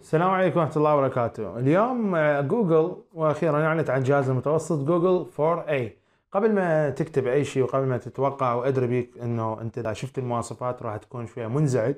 السلام عليكم ورحمة الله وبركاته اليوم جوجل آه، وأخيرا أعلنت عن جهاز المتوسط جوجل 4A قبل ما تكتب أي شيء وقبل ما تتوقع وأدري بيك أنه أنت إذا شفت المواصفات راح تكون شوية منزعج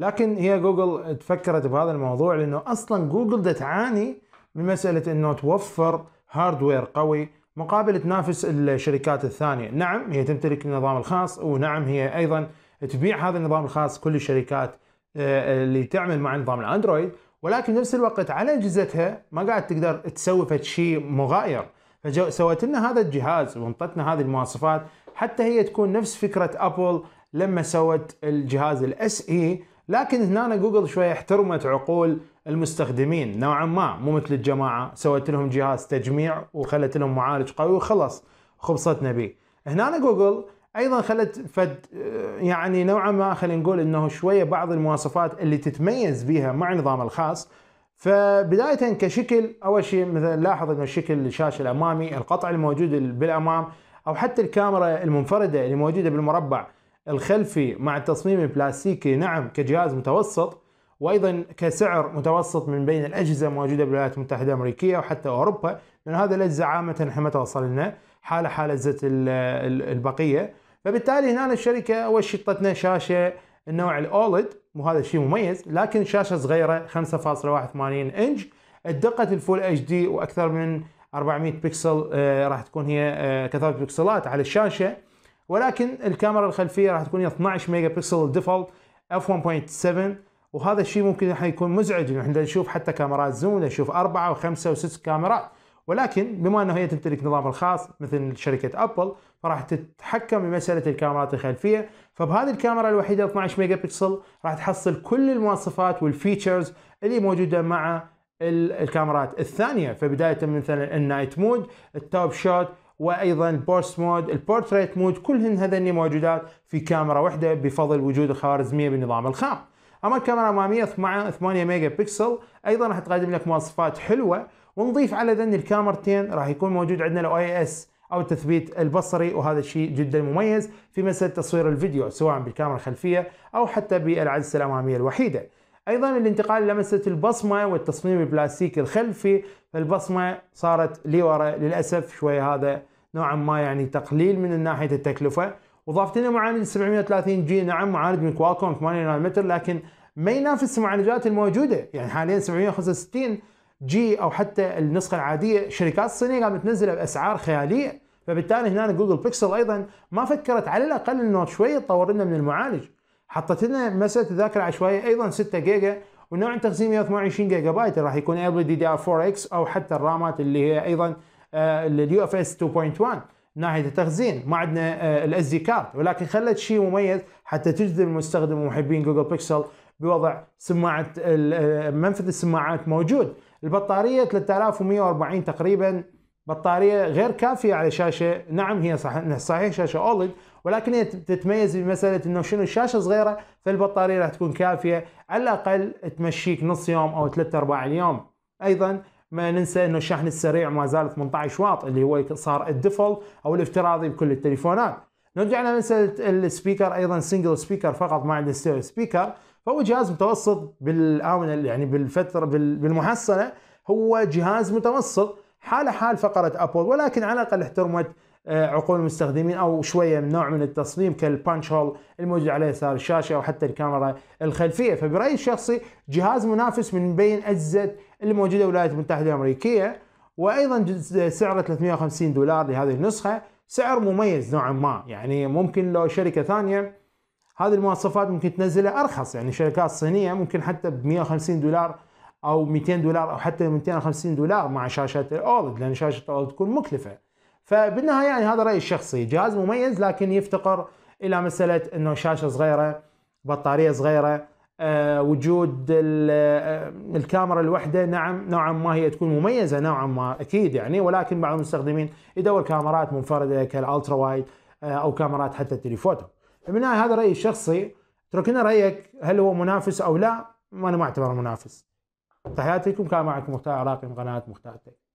لكن هي جوجل تفكرت بهذا الموضوع لأنه أصلا جوجل تعاني من مسألة أنه توفر هاردوير قوي مقابل تنافس الشركات الثانية نعم هي تمتلك النظام الخاص ونعم هي أيضا تبيع هذا النظام الخاص كل الشركات آه، اللي تعمل مع نظام الاندرويد ولكن نفس الوقت على اجهزتها ما قاعد تقدر تسوي فد شيء مغاير فسوت لنا هذا الجهاز وانطتنا هذه المواصفات حتى هي تكون نفس فكره ابل لما سوت الجهاز الاس اي e. لكن هنا جوجل شويه احترمت عقول المستخدمين نوعا ما مو مثل الجماعه سوت لهم جهاز تجميع وخلت لهم معالج قوي وخلص خبصتنا به هنا جوجل ايضا خلت فد يعني نوعا ما خلينا نقول انه شويه بعض المواصفات اللي تتميز بها مع النظام الخاص فبدايه كشكل اول شيء مثلا لاحظ انه شكل الشاشه الامامي القطع الموجود بالامام او حتى الكاميرا المنفرده اللي موجوده بالمربع الخلفي مع التصميم البلاستيكي نعم كجهاز متوسط وايضا كسعر متوسط من بين الاجهزه الموجوده بالولايات المتحده الامريكيه وحتى اوروبا لان هذه الاجهزه عامه احنا ما توصل لنا حاله حاله زت البقيه فبالتالي هنا الشركه اول شيء طتنا شاشه النوع الاولد وهذا شيء مميز لكن شاشه صغيره 5.81 انج الدقه الفول اتش دي واكثر من 400 بكسل آه، راح تكون هي آه، كثافه بكسلات على الشاشه ولكن الكاميرا الخلفيه راح تكون هي 12 ميجا بكسل ديفولت اف 1.7 وهذا الشيء ممكن راح يكون مزعج احنا نشوف حتى كاميرات زوم نشوف اربعه وخمسه وست كاميرات ولكن بما انه هي تمتلك نظام الخاص مثل شركه ابل فراح تتحكم بمساله الكاميرات الخلفيه فبهذه الكاميرا الوحيده 12 ميجا بكسل راح تحصل كل المواصفات والفيتشرز اللي موجوده مع الكاميرات الثانيه فبدايه من مثلا النايت مود التوب شوت وايضا البورس مود البورتريت مود كلهن هذني موجودات في كاميرا واحده بفضل وجود الخوارزميه بالنظام الخام اما الكاميرا اماميه 8 ميجا بكسل ايضا راح تقدم لك مواصفات حلوه ونضيف على ذن الكاميرتين راح يكون موجود عندنا الاو اي اس او التثبيت البصري وهذا الشيء جدا مميز في مسألة تصوير الفيديو سواء بالكاميرا الخلفية او حتى بالعدسة الامامية الوحيدة ايضا الانتقال لمسة البصمة والتصميم البلاستيكي الخلفي فالبصمة صارت لورا للاسف شوي هذا نوعا ما يعني تقليل من ناحية التكلفة وضافت لنا معالج 730 جي نعم معالج من كوالكوم 8 نانومتر لكن ما ينافس المعالجات الموجوده يعني حاليا 765 جي او حتى النسخه العاديه الشركات الصينيه قامت تنزلها باسعار خياليه فبالتالي هنا جوجل بيكسل ايضا ما فكرت على الاقل انه شويه تطور لنا من المعالج حطت لنا مساله الذاكره العشوائيه ايضا 6 جيجا ونوع التخزين 128 جيجا بايت راح يكون ابل دي دي ار 4 اكس او حتى الرامات اللي هي ايضا اليو اف اس 2.1 ناحيه التخزين ما عندنا الاس دي كارد ولكن خلت شيء مميز حتى تجذب المستخدم ومحبين جوجل بيكسل بوضع سماعه آه، منفذ السماعات موجود البطاريه 3140 تقريبا بطاريه غير كافيه على شاشه نعم هي صحيح, صحيح شاشه اولد ولكن هي تتميز بمساله انه شنو الشاشه صغيره فالبطاريه راح تكون كافيه على الاقل تمشيك نص يوم او ثلاث ارباع اليوم ايضا ما ننسى انه الشحن السريع ما زال 18 واط اللي هو صار الدفل او الافتراضي بكل التليفونات نرجع لمساله السبيكر ايضا سنجل سبيكر فقط ما عنده ستيريو سبيكر فهو جهاز متوسط بالآونة يعني بالفترة بالمحصلة هو جهاز متوسط حال حال فقرة أبل ولكن على الأقل احترمت آه، عقول المستخدمين او شويه من نوع من التصميم كالبانش هول الموجود على يسار الشاشه او حتى الكاميرا الخلفيه فبرايي الشخصي جهاز منافس من بين اجهزه اللي موجوده الولايات المتحده الامريكيه وايضا سعره 350 دولار لهذه النسخه سعر مميز نوعا ما يعني ممكن لو شركه ثانيه هذه المواصفات ممكن تنزلها ارخص يعني شركات صينيه ممكن حتى ب 150 دولار او 200 دولار او حتى 250 دولار مع شاشه الاولد لان شاشه الاولد تكون مكلفه فبالنهايه يعني هذا رايي الشخصي جهاز مميز لكن يفتقر الى مساله انه شاشه صغيره بطاريه صغيره آه، وجود آه، الكاميرا الوحده نعم نوعا ما هي تكون مميزه نوعا ما اكيد يعني ولكن بعض المستخدمين يدور كاميرات منفرده كالالترا وايد آه، او كاميرات حتى التليفوتو فمن هذا رايي الشخصي اتركنا رايك هل هو منافس او لا ما انا ما اعتبره منافس تحياتي لكم كان معكم مختار عراقي من قناه مختار تيك